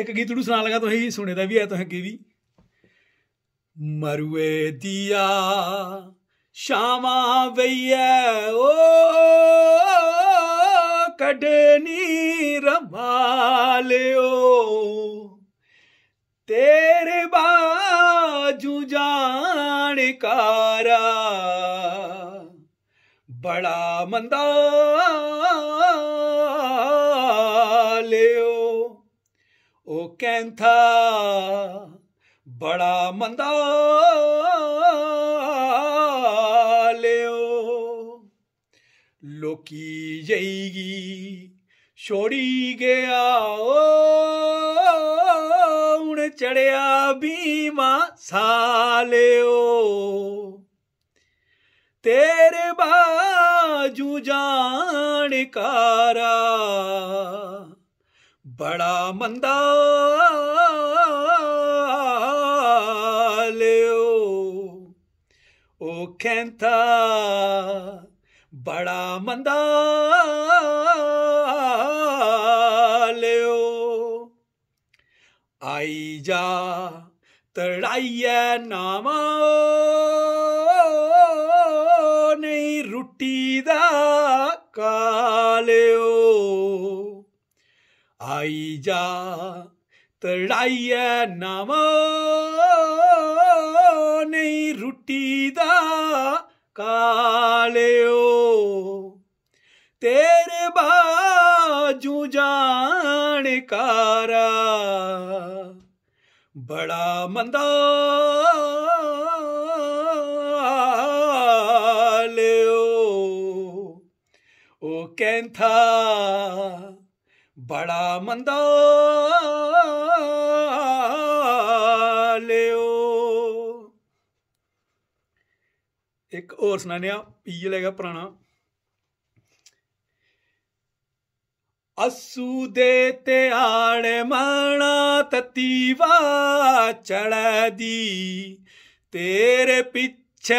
ਇੱਕ ਗੀਤ ਨੂੰ ਸੁਣਾ ਲਗਾ ਤੁਸੀਂ ਸੁਣੇ ਦਾ ਵੀ ਹੈ ਤੁਸੀਂ ਕੀ ਵੀ ਮਰੂਏ ਦੀਆ ਸ਼ਾਮਾਂ ਵਈਏ ਓ ਕਢਨੀ ਰਮਾਲਿਓ ਤੇਰੇ ਬਾਜੂ ਜਾਣ ਕਾਰਾ ਬੜਾ ਮੰਦਾ ਉਹ ਕੈਂਥਾ ਬੜਾ ਮੰਦਾ ਲਿਓ ਲੋਕੀ ਜਈਗੀ ਛੋੜੀ ਗਿਆ ਉਹਨੇ ਚੜਿਆ ਬੀਮਾ ਸਾਲਿਓ ਤੇਰੇ ਬਾਜੂ ਜਾਣ ਕਾਰਾ ਬੜਾ ਮੰਦਾ ਲਿਓ ਉਹ ਕਹਿੰਦਾ ਬੜਾ ਮੰਦਾ ਲਿਓ ਆਈ ਜਾ ਤੜਾਈਏ ਨਾਮਾ ਨਹੀਂ ਰੁੱਟੀ ਦਾ ਕਾ ਤੜਾਈ ਜਾ ਤੜਾਈਏ ਨਾਮ ਨਹੀਂ ਰੁੱਟੀ ਦਾ ਕਾਲਿਓ ਤੇਰੇ ਬਾਜੂ ਜਾਣ ਕਾਰਾ ਬੜਾ ਮੰਦਾ ਲਿਓ ਉਹ ਕਹਿੰਦਾ ਬੜਾ ਮੰਦਾ ਲਿਓ ਇੱਕ ਹੋਰ ਸੁਣਾਨੇ ਆ ਲੈਗਾ ਪੁਰਾਣਾ ਅਸੂ ਦੇ ਤੇ ਆੜੇ ਮਾਣਾ ਤਤੀਵਾ ਚੜਦੀ ਤੇਰੇ ਪਿੱਛੇ ਛ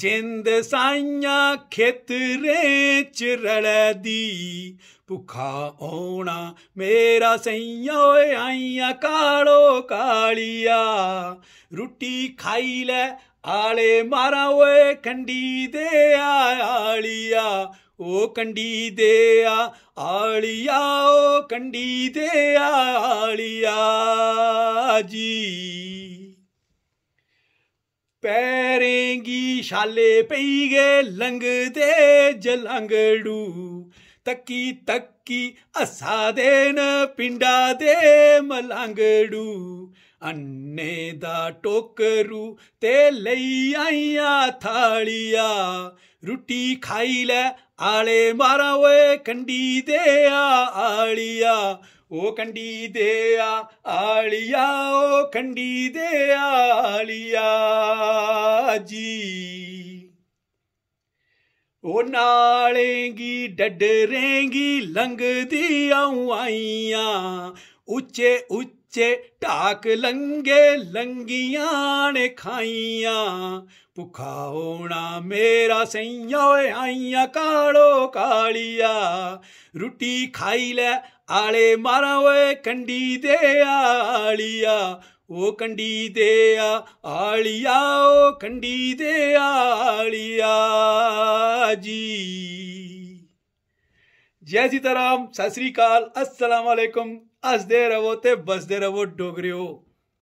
ਜਿੰਦ ਸਾਈਆਂ ਖੇਤਰੇ ਚ ਰਲਦੀ ਭੁਖਾ ਆਉਣਾ ਮੇਰਾ ਸਈਆ ਓਏ ਆਈਆਂ ਕਾਲੋ ਕਾਲੀਆ ਰੋਟੀ ਖਾਈ ਲੈ ਆਲੇ ਮਾਰਾ ਓਏ ਕੰਡੀ ਦੇ ਆਲੀਆ ਓ ਕੰਡੀ ਦੇ ਆ ਆਲੀਆ ਓ ਕੰਡੀ ਦੇ ਆਲੀਆ ਜੀ ਪੈ ਡੇਂਗੀ ਛਾਲੇ ਪਈ ਗਏ ਲੰਗਦੇ ਜਲੰਗੜੂ ਤੱਕੀ ਤੱਕੀ ਅਸਾ ਦੇਨ ਪਿੰਡਾ ਦੇ ਮਲੰਗੜੂ ਅੰਨੇ ਦਾ ਟੋਕਰੂ ਤੇ ਲਈ ਆਈਆ ਥਾਲੀਆਂ ਰੋਟੀ ਖਾਈ ਲੈ ਆਲੇ ਮਾਰਾ ਓਏ ਕੰਡੀ ਦੇ ਆਲੀਆ ਓ ਕੰਡੀ ਦੇ ਆ ਆਲੀਆ ਓ ਕੰਡੀ ਦੇ ਆਲੀਆ ਜੀ ਓ ਨਾਲੇਂਗੀ ਡੱਡਰੇਂਗੀ ਲੰਗਦੀ ਆਉਂ ਆਈਆਂ ਉੱਚੇ ਉੱਚੇ ਵਿੱਚੇ ਢਾਕ ਲੰਗੇ ਲੰਗੀਆਂ ਨੇ ਖਾਈਆਂ ਭੁਖਾਉਣਾ ਮੇਰਾ ਸਈਆ ਓਏ ਆਈਆਂ ਕਾਲੋ ਕਾਲੀਆ ਰੋਟੀ ਖਾਈ ਲੈ ਆਲੇ ਮਾਰਾ ਓਏ ਕੰਡੀ ਦੇ ਆਲੀਆ ਉਹ ਕੰਡੀ ਦੇ ਆ ਆਲੀਆ ਉਹ ਕੰਡੀ ਦੇ ਆਲੀਆ ਜੀ ਜੈ ਜੀ ਤਰਾਮ ਸਤਿ ਸ੍ਰੀ ਅਕਾਲ ਅਸਲਾਮ ਅਲੈਕਮ ਹੱਸਦੇ ਰਵੋ ਤੇ ਬਸਦੇ ਰਵੋ ਡੋਗਰਿਓ